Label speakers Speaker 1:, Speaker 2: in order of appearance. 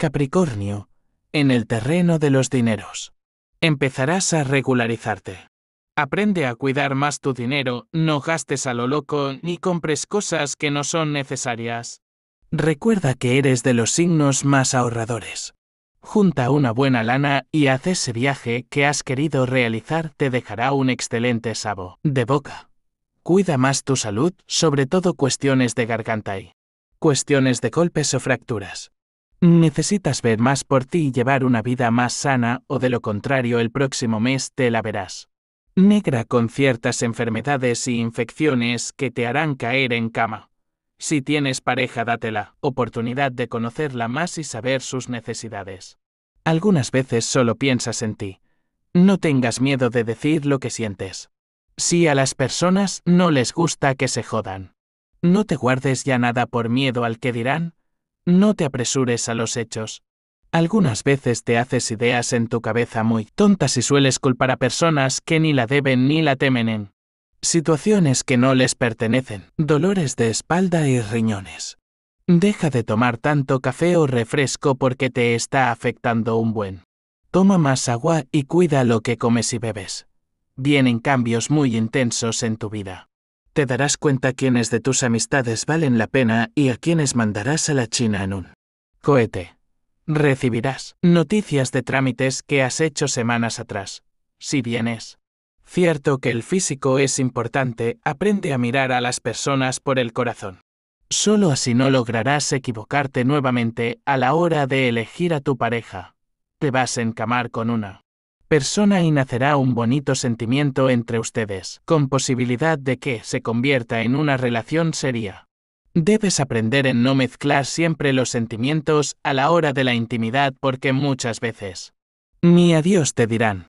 Speaker 1: Capricornio, en el terreno de los dineros. Empezarás a regularizarte. Aprende a cuidar más tu dinero, no gastes a lo loco ni compres cosas que no son necesarias. Recuerda que eres de los signos más ahorradores. Junta una buena lana y haz ese viaje que has querido realizar te dejará un excelente sabo de boca. Cuida más tu salud, sobre todo cuestiones de garganta y cuestiones de golpes o fracturas. Necesitas ver más por ti y llevar una vida más sana o de lo contrario el próximo mes te la verás. Negra con ciertas enfermedades y infecciones que te harán caer en cama. Si tienes pareja, date la oportunidad de conocerla más y saber sus necesidades. Algunas veces solo piensas en ti. No tengas miedo de decir lo que sientes. Si a las personas no les gusta que se jodan. No te guardes ya nada por miedo al que dirán, no te apresures a los hechos. Algunas veces te haces ideas en tu cabeza muy tontas y sueles culpar a personas que ni la deben ni la temen. en Situaciones que no les pertenecen, dolores de espalda y riñones. Deja de tomar tanto café o refresco porque te está afectando un buen. Toma más agua y cuida lo que comes y bebes. Vienen cambios muy intensos en tu vida te darás cuenta quiénes de tus amistades valen la pena y a quiénes mandarás a la China en un cohete. Recibirás noticias de trámites que has hecho semanas atrás. Si bien es cierto que el físico es importante, aprende a mirar a las personas por el corazón. Solo así no lograrás equivocarte nuevamente a la hora de elegir a tu pareja. Te vas a encamar con una persona y nacerá un bonito sentimiento entre ustedes, con posibilidad de que se convierta en una relación seria. Debes aprender en no mezclar siempre los sentimientos a la hora de la intimidad porque muchas veces ni adiós te dirán.